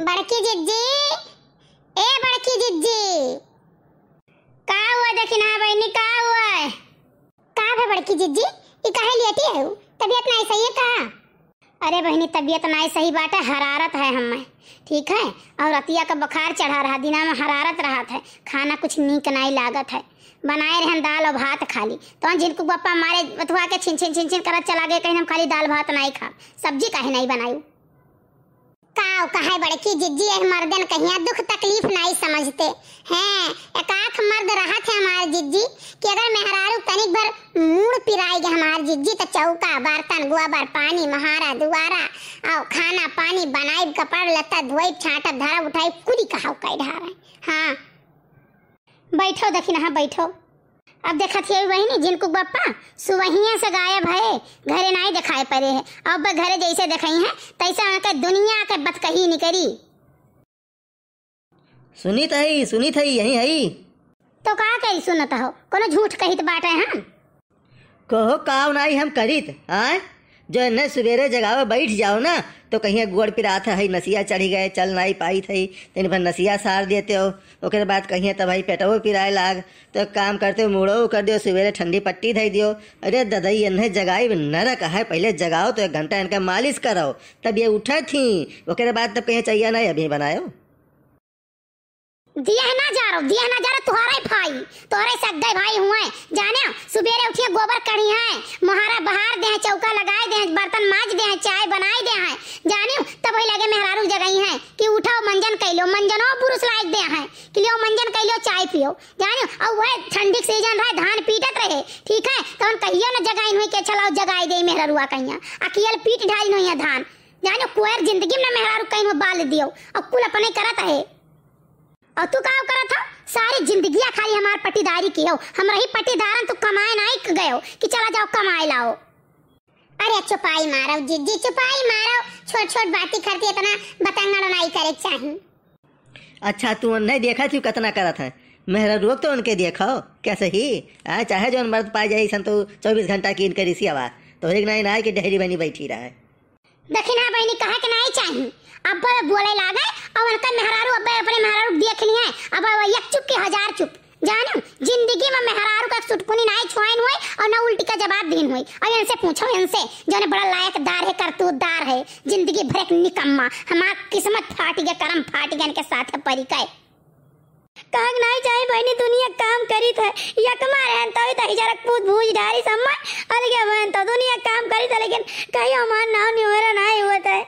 बड़की जिज्जी ए बड़की जिज्जी का हुआ दखिना बहिनी का हुआ है का है बड़की जिज्जी ई काहे लेती है तबीयत नहीं सही है का अरे बहनी तबीयत नहीं सही बात है हरारत है हम ठीक है और अतिया का बुखार चढ़ा रहा दिना में हरारत रहा था खाना कुछ नीक नहीं लागत है बनाए रहन दाल और भात खाली तो जिनको पप्पा मारे बथुआ के छिन छिन छिन छिन कर चला गए कहीं हम खाली दाल भात नहीं खा सब्जी काहे नहीं बनाई काव कहे बड़की जिज्जी है मर्दन कहिया दुख तकलीफ नहीं समझते हैं एक एकाख मर्द रहा थे हमार जिज्जी कि अगर मेहरारू तनिक भर मूड पिराई गए हमार जिज्जी तो चौका बर्तन गुआ बर पानी महारा दुआरा आओ खाना पानी बनाई कपड़ लत्ता धोई छाटा धारा उठाई कुली कहाव कई ढावे हाँ बैठो दखिन हाँ बैठो अब देखा थे वही जिनको बप्पा सुवहिया से गायब है घरे नहीं दिखाए पड़े है अब घरे जैसे दिखाई है तैसे उनके दुनिया के बत कही करी सुनी थई तो सुनी थई यही हई तो, तो कहा कही सुनता हो कोनो झूठ कहित बाटे हम कहो काव नहीं हम करित आए जो न सवेरे जगावे बैठ जाओ ना तो कहीं गोड़ पिरात है नसिया चढ़ी गए चल नहीं पाई थी तीन पर नसिया सार देते हो ओके बाद कहीं तब तो भाई पेटो पिराए लाग तो काम करते मुड़ो कर दियो सवेरे ठंडी पट्टी धई दियो अरे ददई इन्हें जगाई नरक है पहले जगाओ तो एक घंटा इनका मालिश कराओ तब ये उठा थी ओके बाद तब कहीं चाहिए ना अभी बनायो दिया है ना जा रहा दिया है ना जा रहा तुम्हारा ही भाई तुम्हारे सगे भाई हुए जाने सुबेरे उठिए गोबर कड़ी है महारा बहार दे चौका लगाए दे बर्तन माज दे चाय बनाए दे है जाने तब ही लगे मेहरारू जगई है कि उठाओ मंजन कह लो मंजनो पुरुष लायक दे है कि लियो मंजन कह लो चाय पियो जाने और वह ठंडी सीजन रहे धान पीटत रहे ठीक है तो कहियो ना जगाई हुई के चलाओ जगाई दे मेहरारुआ कहिया अकेल पीट ढाई नहीं है धान जाने कोयर जिंदगी में मेहरारू कहीं बाल दियो और कुल अपने करत है और तू का करा था सारी जिंदगी खाली हमार पटीदारी की हो हम रही पटीदारन तू कमाए ना एक गयो कि चला जाओ कमाए लाओ अरे चुपाई मारो जिद्दी चुपाई मारो छोट छोट बाती करती इतना बतंगड़ नहीं करे चाहिए अच्छा तू नहीं देखा थी कितना करत है मेहरा रोक तो उनके देखो कैसे ही आ चाहे जो मर्द पाए जाए सन तो चौबीस घंटा की इनके ऋषि आवाज तो एक ना ना कि डहरी बहनी बैठी रहा है दखिना बहनी कहा के नहीं चाहिए अब बोले लागे और उनका मेहरारू अब अपने मेहरारू एक चुप के हजार चुप जानू जिंदगी में मेहरारू का सुटपुनी नाई छुआन हुई और ना उल्टी का जवाब दीन हुई और इनसे पूछो इनसे जो ने बड़ा लायकदार है करतूतदार है जिंदगी भर एक निकम्मा हमार किस्मत फाट गया कर्म फाट गया इनके साथ है परिका काग नाई चाहे बहनी दुनिया काम करी है यकमा रहन तो ही तही जरक पूत भूज डारी सम्मान अलगे बहन तो दुनिया काम करी है लेकिन कहीं हमार नाम निवरा ना हुआ है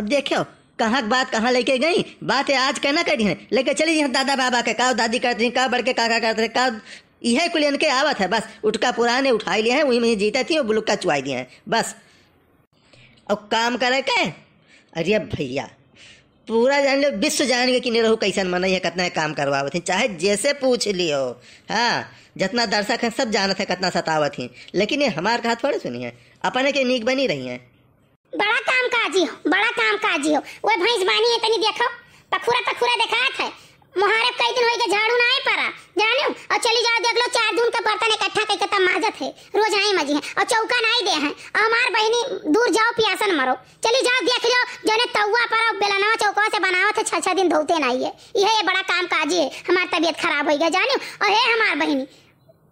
अब देखो कहाँ बात कहाँ लेके गई बात है आज कहना करी है लेके चली जी दादा बाबा के का दादी करती का बड़के काका करते का यह को लेन के आवत है बस उठका पुराने उठा लिए हैं वहीं में जीते थी और बुलुक्का चुआई दिए हैं बस और काम करे के अरे भैया पूरा जान लो विश्व जानेंगे कि निरहू कैसन मना है कितना काम करवावत थी चाहे जैसे पूछ लियो हाँ जितना दर्शक हैं सब जानते हैं कितना सतावत थी लेकिन ये हमारे हाथ थोड़े सुनी है अपने के नीक बनी रही हैं बड़ा काम काजी हो बड़ा काम काजी हो वो भैंस बानी है तनी देखो पखुरा पखुरा दिखात है मुहारे कई दिन होई के झाड़ू ना आए परा जाने और चली जाओ देख लो चार दिन का बर्तन इकट्ठा करके तब माजत है रोज आई मजी है और चौका ना दे है हमार बहनी दूर जाओ प्यासन मरो चली जाओ देख लो जने तौवा पर बेलनवा चौका से बनाओ थे छह छह दिन धोते नहीं है यह बड़ा काम काजी है हमार तबीयत खराब हो गया जाने और हे हमार बहनी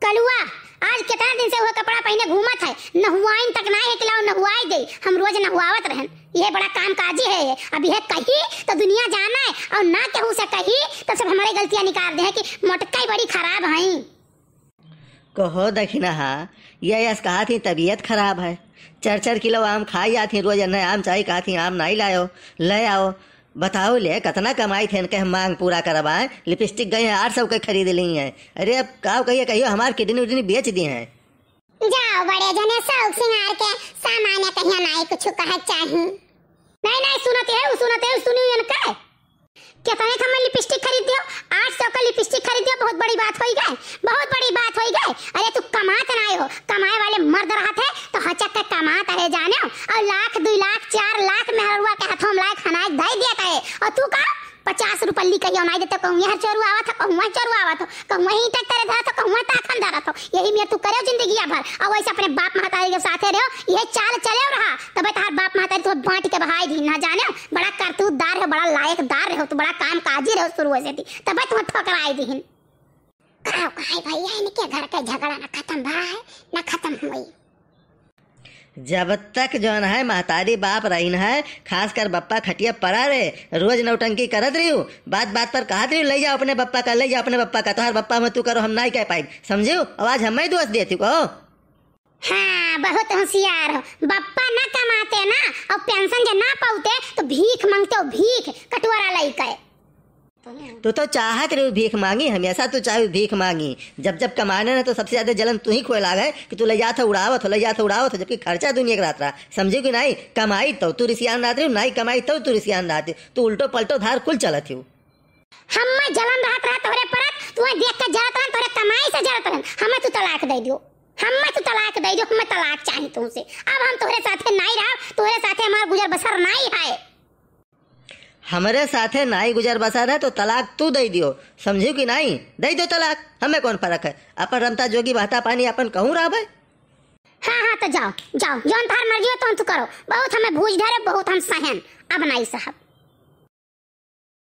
कलुआ आज कितना दिन से वह कपड़ा पहने घूमत है नहुआइन तक ना एक लाओ नहुआई दे हम रोज नहुआवत रहन यह बड़ा काम काजी है ये अब यह कही तो दुनिया जाना है और ना कहूँ से कही तो सब हमारी गलतियाँ निकाल दे कि मोटकाई बड़ी खराब है कहो दखिना हा ये यस कहा थी तबीयत खराब है चर चर किलो आम खाई आती रोज नए आम चाहिए कहा थी आम नहीं लाओ ले आओ बताओ ले कतना कमाई थे इनके हम मांग पूरा करवाए लिपस्टिक गए हैं आठ सौ के खरीद ली हैं अरे अब का कहिए कहियो हमारे किडनी उडनी बेच दी हैं जाओ बड़े जने शौक सिंगार के सामान कहीं हमारे कुछ कह चाही नहीं नहीं सुनते है सुनते है सुनी यन का कितने का तो मैं लिपस्टिक खरीद दियो आठ सौ का लिपस्टिक खरीद दियो बहुत बड़ी बात होई गए बहुत बड़ी बात होई गए अरे तू कमात ना हो कमाए वाले मर्द रहते तो हचक के कमात रहे जाने और लाख दो लाख और तू का पचास रुपल्ली कहियो नहीं देते कहूँ यहाँ चोरू आवा था कहूँ चोरू आवा था कहूँ ही टक्कर धरत था कहूँ ताकन धरत था यही मेरा तू करे जिंदगी भर और वैसे अपने बाप महतारी के साथे रहो ये चाल चले रहा तब तार बाप महतारी तो बांट के भाई दी ना जाने बड़ा करतूतदार है बड़ा रहो बड़ा काम काजी रहो शुरू से थी तब तुम भाई इनके घर का झगड़ा ना खत्म ना खत्म हुई जब तक जौन है महतारी बाप रहीन है खासकर बप्पा खटिया पड़ा रे रोज नौटंकी करत रही हूँ बात बात पर कहा रही ले जाओ अपने बप्पा का ले जाओ अपने बप्पा का तुम्हारे तो बप्पा में तू करो हम नहीं कह पाए समझे आवाज हम ही दोस्त देती कहो हाँ बहुत होशियार हो बप्पा ना कमाते ना और पेंशन जे ना पाते तो भीख मांगते हो भीख कटुआरा लाई के तो तो चाहत रे भीख मांगी हमेशा तू चाहे भीख मांगी जब जब कमाने ना तो सबसे ज्यादा जलन तू ही खोला गए कि तू ले जा था उड़ावा था ले जा था उड़ावा था जबकि खर्चा दुनिया का रात समझे कि नहीं कमाई तो तू रिसियान रहते हो नहीं कमाई तो तू रिसियान रहते तू उल्टो पलटो धार कुल चलत हो हम जलन रहत रहत तोरे परत तू देख के जरत रहन तोरे कमाई से जरत रहन हमें तू तलाक दे दियो हम हमें तू तलाक दे दियो हमें तलाक चाहिए तुमसे अब हम तोरे साथे नहीं रहा तोरे साथे हमार गुजर बसर नहीं है हमारे साथे नाई गुजर बसा रहे तो तलाक तू दे दियो समझी कि नहीं दे दो तलाक हमें कौन फर्क है अपन रमता जोगी भाता पानी अपन कहूँ रहा भाई हाँ हाँ तो जाओ जाओ जो थार मर्जी हो तो तू तो करो बहुत हमें भूज धरे बहुत हम सहन अब नाई साहब